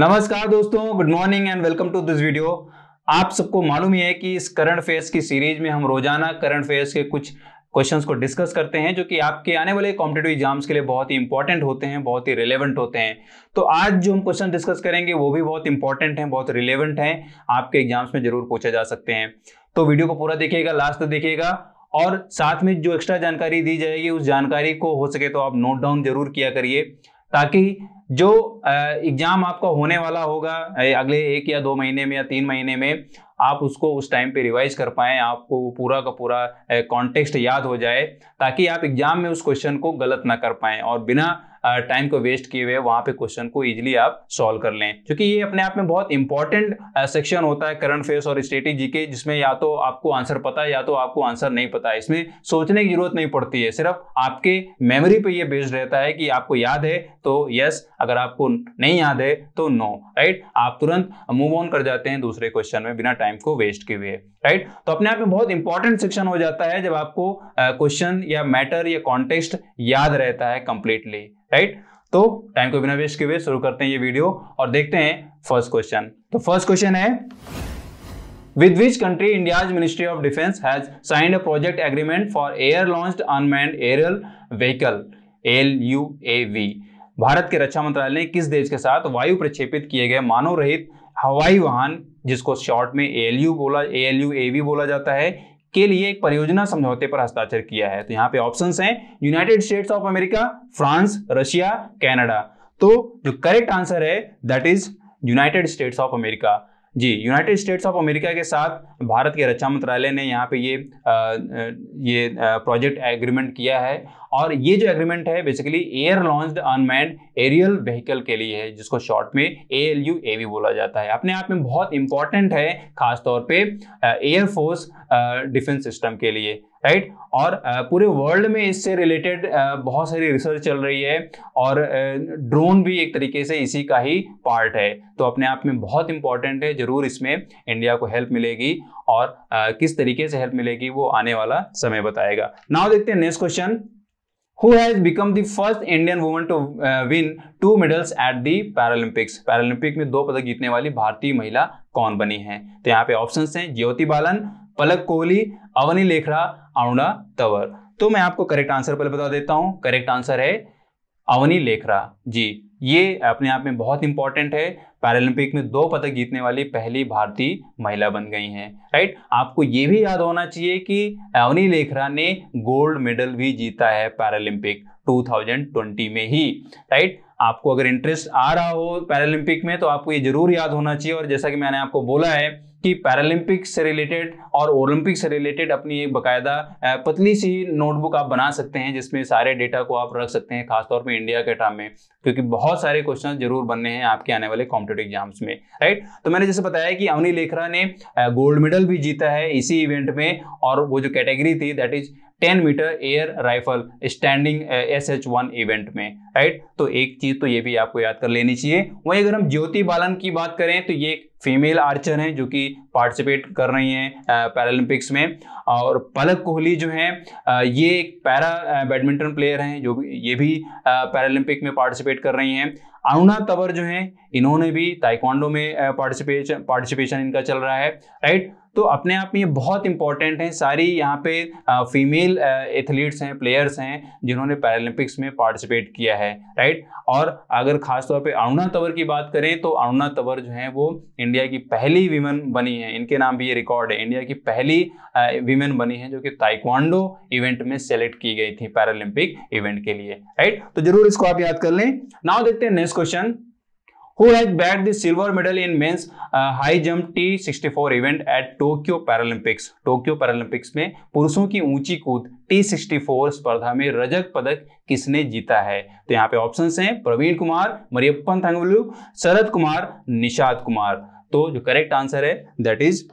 नमस्कार दोस्तों good morning and welcome to this video आप सबको मालूम ही है कि इस करंट अफेयर्स की सीरीज में हम रोजाना करंट अफेयर्स के कुछ क्वेश्चंस को डिस्कस करते हैं जो कि आपके आने वाले कॉम्पिटेटिव एग्जाम्स के लिए बहुत ही इंपॉर्टेंट होते हैं बहुत ही रिलेवेंट होते हैं तो आज जो हम क्वेश्चन डिस्कस करेंगे वो भी बहुत इंपॉर्टेंट हैं बहुत रिलेवेंट हैं आपके एग्जाम्स में जरूर पूछे जा सकते हैं तो वीडियो को पूरा देखिएगा लास्ट तक देखिएगा और साथ में जो एक्स्ट्रा जानकारी दी जाएगी उस जानकारी को हो सके तो आप नोट डाउन जरूर किया करिए ताकि जो एग्ज़ाम आपका होने वाला होगा अगले एक या दो महीने में या तीन महीने में आप उसको उस टाइम पे रिवाइज कर पाए आपको पूरा का पूरा कॉन्टेक्स्ट याद हो जाए ताकि आप एग्ज़ाम में उस क्वेश्चन को गलत ना कर पाए और बिना टाइम को वेस्ट किए हुए वहां पे क्वेश्चन को इजीली आप सॉल्व कर लें क्योंकि ये अपने आप में बहुत इंपॉर्टेंट सेक्शन होता है करंट अफेयर्स और स्टेटिक जीके जिसमें या तो आपको आंसर पता है या तो आपको आंसर नहीं पता है इसमें सोचने की जरूरत नहीं पड़ती है सिर्फ आपके मेमोरी पे ये बेस्ड रहता है कि आपको याद है तो यस अगर आपको नहीं याद है तो नो राइट आप तुरंत मूव ऑन कर जाते हैं दूसरे क्वेश्चन में बिना टाइम को वेस्ट किए हुए राइट तो अपने आप में बहुत इंपॉर्टेंट सेक्शन हो जाता है जब आपको क्वेश्चन या मैटर या कॉन्टेक्स्ट याद रहता है कंप्लीटली राइट तो टाइम को बिना वेस्ट किए शुरू करते हैं ये वीडियो और देखते हैं फर्स्ट क्वेश्चन तो फर्स्ट क्वेश्चन है with which country With ministry of defence has of a project agreement for air agreement unmanned air vehicle L U A V Bharat के रक्षा मंत्रालय ने किस देश के साथ वायु प्रक्षेपित किए गए मानव रहित हवाई वाहन जिसको शॉर्ट में एल बोला एल बोला जाता है के लिए एक परियोजना समझौते पर हस्ताक्षर किया है तो यहाँ पे ऑप्शन है United States of America France Russia Canada तो जो करेक्ट आंसर है that is United States of America जी यूनाइटेड स्टेट्स ऑफ अमेरिका के साथ भारत के रक्षा मंत्रालय ने यहाँ पे ये आ, ये प्रोजेक्ट एग्रीमेंट किया है और ये जो एग्रीमेंट है basically air launch unmanned aerial vehicle के लिए है जिसको शॉर्ट में A L U A V बोला जाता है अपने आप में बहुत इंपॉर्टेंट है खासतौर पर एयरफोर्स डिफेंस सिस्टम के लिए राइट right? और uh, पूरे वर्ल्ड में इससे रिलेटेड uh, बहुत सारी रिसर्च चल रही है और ड्रोन uh, भी एक तरीके से इसी का ही पार्ट है तो अपने आप में बहुत इंपॉर्टेंट है ज़रूर इसमें इंडिया को हेल्प मिलेगी और किस तरीके से हेल्प मिलेगी वो आने वाला समय बताएगा नाउ देखते हैं next question who has become the first Indian woman to uh, win two medals at the Paralympics. Paralympic में दो पदक जीतने वाली भारतीय महिला कौन बनी है तो यहाँ पे ऑप्शन है ज्योति बालन पलक कोहली अवनी लेखरा अरुणा तंवर तो मैं आपको करेक्ट आंसर पहले बता देता हूं करेक्ट आंसर है अवनी लेखरा जी ये अपने आप में बहुत इंपॉर्टेंट है पैरालंपिक में दो पदक जीतने वाली पहली भारतीय महिला बन गई हैं राइट आपको ये भी याद होना चाहिए कि अवनी लेखरा ने गोल्ड मेडल भी जीता है पैरालंपिक 2020 में ही राइट आपको अगर इंटरेस्ट आ रहा हो पैरालंपिक में तो आपको ये जरूर याद होना चाहिए और जैसा कि मैंने आपको बोला है कि पैरालंपिक से रिलेटेड और ओलंपिक से रिलेटेड अपनी एक बकायदा पतली सी नोटबुक आप बना सकते हैं जिसमें सारे डेटा को आप रख सकते हैं खासतौर पर इंडिया के टर्म में क्योंकि बहुत सारे क्वेश्चन जरूर बनने हैं आपके आने वाले कॉम्पिटेटिव एग्जाम्स में राइट तो मैंने जैसे बताया कि अवनी लेखरा ने गोल्ड मेडल भी जीता है इसी इवेंट में और वो जो कैटेगरी थी that is 10 metre air rifle standing S H one event में राइट तो एक चीज तो ये भी आपको याद कर लेनी चाहिए वहीं अगर हम ज्योति बालन की बात करें तो ये एक फीमेल आर्चर हैं जो कि पार्टिसिपेट कर रही हैं पैरालंपिक्स में और पलक कोहली जो हैं ये एक पैरा बैडमिंटन प्लेयर हैं जो ये भी पैरालंपिक में पार्टिसिपेट कर रही हैं अरुणा तंवर जो हैं इन्होंने भी ताइक्वांडो में पार्टिसिपेशन पार्टिसिपेशन इनका चल रहा है राइट तो अपने आप में ये बहुत इंपॉर्टेंट है सारी यहाँ पे फीमेल एथलीट्स हैं प्लेयर्स हैं जिन्होंने पैरालंपिक्स में पार्टिसिपेट किया है राइट और अगर खासतौर पे अरुणा तवर की बात करें तो अरुणा तवर जो है वो इंडिया की पहली विमेन बनी है इनके नाम भी ये रिकॉर्ड है इंडिया की पहली विमेन बनी है जो कि ताइक्वांडो इवेंट में सेलेक्ट की गई थी पैरालंपिक इवेंट के लिए राइट तो जरूर इसको आप याद कर लें नाउ देखते हैं next question who has bagged the silver medal in men's uh, high jump T64 event at Tokyo Paralympics. Tokyo Paralympics में पुरुषों की ऊंची कूद T64 स्पर्धा में रजक पदक किसने जीता है तो यहाँ पे ऑप्शन हैं प्रवीण कुमार मरियप्पन थंगवलू शरद कुमार निषाद कुमार तो जो करेक्ट आंसर है दैट इज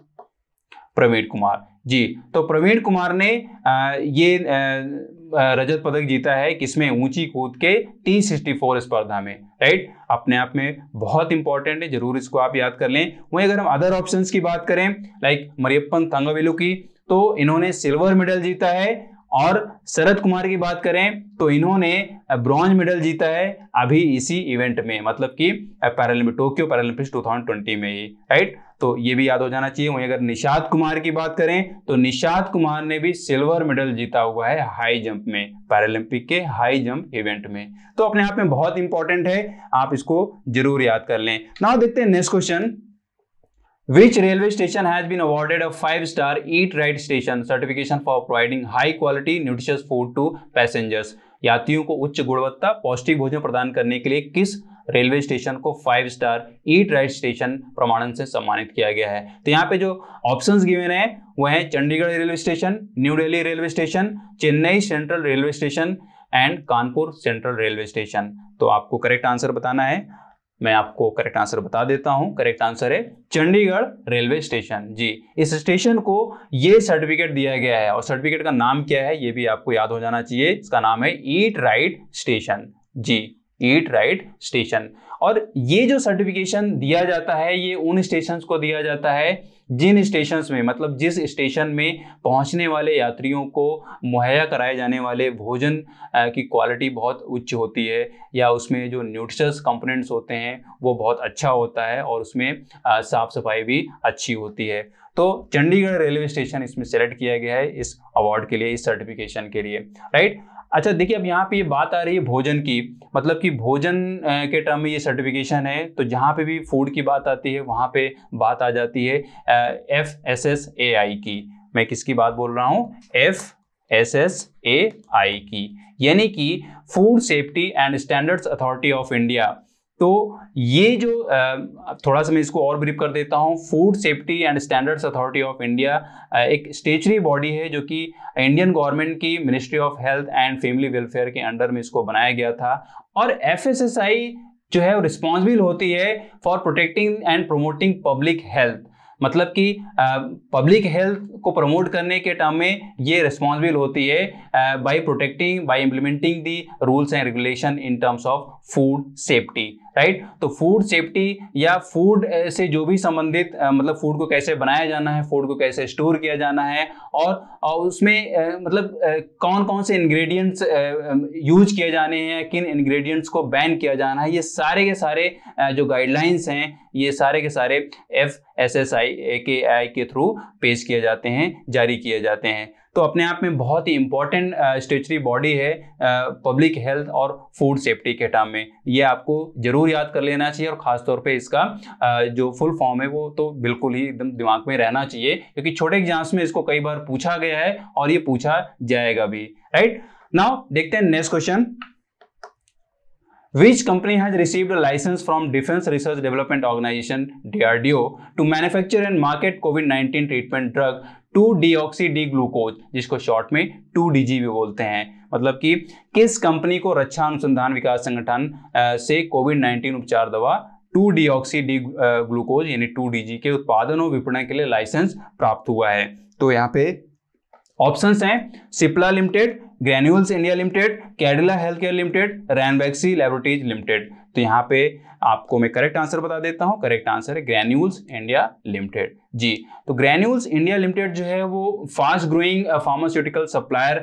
प्रवीण कुमार जी तो प्रवीण कुमार ने आ, uh, ये आ, uh, रजत पदक जीता है किसमें ऊंची कूद के टी सिक्सटी फोर स्पर्धा में राइट अपने आप में बहुत इंपॉर्टेंट है जरूर इसको आप याद कर लें वहीं अगर हम अदर ऑप्शन की बात करें लाइक मरियपन तंगवेलू की तो इन्होंने सिल्वर मेडल जीता है और शरद कुमार की बात करें तो इन्होंने ब्रॉन्ज मेडल जीता है अभी इसी इवेंट में मतलब कि पैरालंपिक टोक्यो पैरालंपिक्स 2020 में ही राइट तो ये भी याद हो जाना चाहिए वहीं अगर निषाद कुमार की बात करें तो निषाद कुमार ने भी सिल्वर मेडल जीता हुआ है हाई जंप में पैरालंपिक के हाई जंप इवेंट में तो अपने आप में बहुत इंपॉर्टेंट है आप इसको जरूर याद कर लें नाउ देखते हैं next question Which railway station has been awarded a five-star Eat Right Station certification for providing high-quality nutritious food to passengers? यात्रियों को उच्च गुणवत्ता पौष्टिक भोजन प्रदान करने के लिए किस रेलवे स्टेशन को five star eat right station प्रमाणन से सम्मानित किया गया है तो यहाँ पे जो ऑप्शंस गिवन है वह है Chandigarh railway station new Delhi railway station Chennai central railway station and Kanpur central railway station तो आपको करेक्ट आंसर बताना है मैं आपको करेक्ट आंसर बता देता हूं करेक्ट आंसर है चंडीगढ़ रेलवे स्टेशन जी इस स्टेशन को यह सर्टिफिकेट दिया गया है और सर्टिफिकेट का नाम क्या है यह भी आपको याद हो जाना चाहिए इसका नाम है eat right station ji eat right station और ये जो सर्टिफिकेशन दिया जाता है ये उन स्टेशन को दिया जाता है जिन स्टेशन में मतलब जिस स्टेशन में पहुंचने वाले यात्रियों को मुहैया कराए जाने वाले भोजन की क्वालिटी बहुत उच्च होती है या उसमें जो न्यूट्रिशस कंपोनेंट्स होते हैं वो बहुत अच्छा होता है और उसमें साफ़ सफाई भी अच्छी होती है तो चंडीगढ़ रेलवे स्टेशन इसमें सेलेक्ट किया गया है इस अवार्ड के लिए इस सर्टिफिकेशन के लिए राइट अच्छा देखिए अब यहाँ पे ये बात आ रही है भोजन की मतलब कि भोजन के टर्म में ये सर्टिफिकेशन है तो जहाँ पे भी फूड की बात आती है वहाँ पे बात आ जाती है F S S A I की मैं किसकी बात बोल रहा हूँ F S S A I की यानी कि food safety and standards authority of India तो ये जो थोड़ा सा मैं इसको और ब्रीफ कर देता हूँ food safety and standards authority of India एक स्टेचरी बॉडी है जो कि इंडियन गवर्नमेंट की ministry of health and family welfare के अंडर में इसको बनाया गया था और एफ जो है वो रिस्पॉन्सिबल होती है for protecting and promoting public health मतलब कि पब्लिक हेल्थ को प्रमोट करने के टर्म में ये रिस्पॉन्सिबल होती है by protecting by implementing the rules and regulation in terms of food safety right तो फूड सेफ्टी या फूड से जो भी संबंधित मतलब फूड को कैसे बनाया जाना है फूड को कैसे स्टोर किया जाना है और, उसमें मतलब कौन कौन से इंग्रेडिएंट्स यूज किए जाने हैं किन इंग्रेडिएंट्स को बैन किया जाना है ये सारे के सारे जो गाइडलाइंस हैं ये सारे के सारे F S S I I के आई के थ्रू पेश किए जाते हैं जारी किए जाते हैं तो अपने आप में बहुत ही इंपॉर्टेंट स्टेचरी बॉडी है पब्लिक हेल्थ और फूड सेफ्टी के टर्म में ये आपको जरूर याद कर लेना चाहिए और ख़ासतौर पे इसका आ, जो फुल फॉर्म है वो तो बिल्कुल ही एकदम दिमाग में रहना चाहिए क्योंकि छोटे एग्जाम्स में इसको कई बार पूछा गया है और ये पूछा जाएगा भी राइट नाउ देखते हैं next question Which company has received a license from Defense Research Development Organization DRDO to manufacture and market COVID-19 treatment drug two deoxy D glucose जिसको शॉर्ट में टू डी भी बोलते हैं मतलब कि किस कंपनी को रक्षा अनुसंधान विकास संगठन से कोविड 19 उपचार दवा टू डीऑक्सी डी ग्लूकोज यानी टू डी के उत्पादन और विपणन के लिए लाइसेंस प्राप्त हुआ है तो यहां पे ऑप्शंस हैं Cipla limited Granules India limited Cadila health care limited Ranbaxy laboratories limited तो यहाँ पे आपको मैं करेक्ट आंसर बता देता हूँ करेक्ट आंसर है ग्रैन्यूल्स इंडिया लिमिटेड जी तो ग्रैन्यूल्स इंडिया लिमिटेड जो है वो fast growing pharmaceutical supplier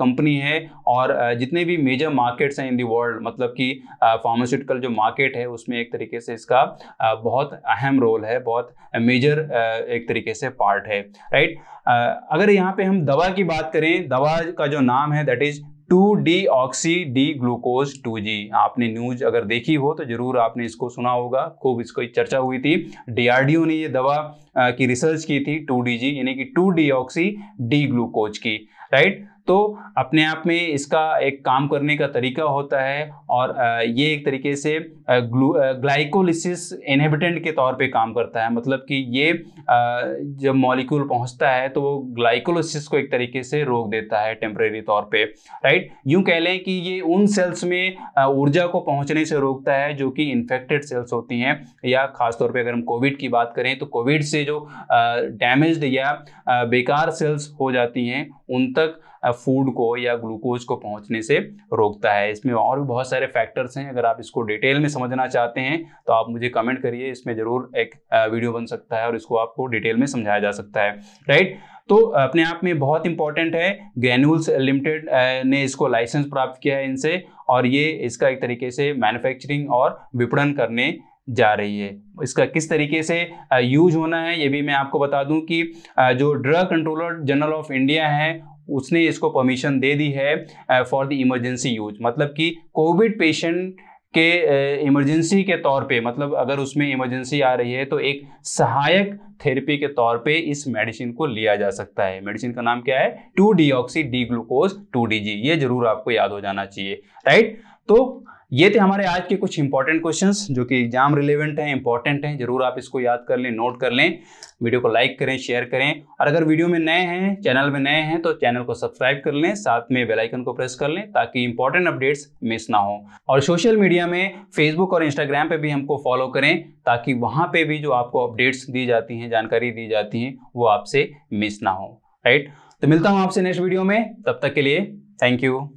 company है और uh, जितने भी मेजर मार्केट्स हैं इन दी वर्ल्ड मतलब कि फार्मास्यूटिकल uh, जो मार्केट है उसमें एक तरीके से इसका uh, बहुत अहम रोल है बहुत मेजर uh, एक तरीके से पार्ट है राइट uh, अगर यहाँ पे हम दवा की बात करें दवा का जो नाम है that is two deoxy D glucose two जी आपने न्यूज अगर देखी हो तो जरूर आपने इसको सुना होगा खूब इसको चर्चा हुई थी डीआरडीओ ने ये दवा की रिसर्च की थी टू डी जी यानी कि two deoxy D glucose की राइट तो अपने आप में इसका एक काम करने का तरीका होता है और ये एक तरीके से ग्लाइकोलिसिस इनहेबिटेंट के तौर पे काम करता है मतलब कि ये जब मॉलिक्यूल पहुंचता है तो वो ग्लाइकोलिसिस को एक तरीके से रोक देता है टेम्प्रेरी तौर पे राइट यूं कह लें कि ये उन सेल्स में ऊर्जा को पहुंचने से रोकता है जो कि इन्फेक्टेड सेल्स होती हैं या खासतौर पर अगर हम कोविड की बात करें तो कोविड से जो डैमेज या बेकार सेल्स हो जाती हैं उन तक फूड को या ग्लूकोज को पहुंचने से रोकता है इसमें और भी बहुत सारे फैक्टर्स हैं अगर आप इसको डिटेल में समझना चाहते हैं तो आप मुझे कमेंट करिए इसमें ज़रूर एक वीडियो बन सकता है और इसको आपको डिटेल में समझाया जा सकता है राइट तो अपने आप में बहुत इंपॉर्टेंट है ग्रेन्यूल्स लिमिटेड ने इसको लाइसेंस प्राप्त किया है इनसे और ये इसका एक तरीके से मैन्युफैक्चरिंग और विपणन करने जा रही है इसका किस तरीके से यूज होना है ये भी मैं आपको बता दूं कि जो drug controller general of India है उसने इसको परमिशन दे दी है फॉर द इमरजेंसी यूज मतलब कि कोविड पेशेंट के इमरजेंसी के तौर पे मतलब अगर उसमें इमरजेंसी आ रही है तो एक सहायक थेरेपी के तौर पे इस मेडिसिन को लिया जा सकता है मेडिसिन का नाम क्या है two deoxy D glucose two D G ये जरूर आपको याद हो जाना चाहिए राइट तो ये थे हमारे आज के कुछ इंपॉर्टेंट क्वेश्चंस जो कि एग्जाम रिलेवेंट हैं इंपॉर्टेंट हैं जरूर आप इसको याद कर लें नोट कर लें वीडियो को लाइक करें शेयर करें और अगर वीडियो में नए हैं चैनल में नए हैं तो चैनल को सब्सक्राइब कर लें साथ में बेलाइकन को प्रेस कर लें ताकि इंपॉर्टेंट अपडेट्स मिस ना हो और सोशल मीडिया में फेसबुक और इंस्टाग्राम पर भी हमको फॉलो करें ताकि वहाँ पर भी जो आपको अपडेट्स दी जाती हैं जानकारी दी जाती हैं वो आपसे मिस ना हो राइट तो मिलता हूँ आपसे नेक्स्ट वीडियो में तब तक के लिए थैंक यू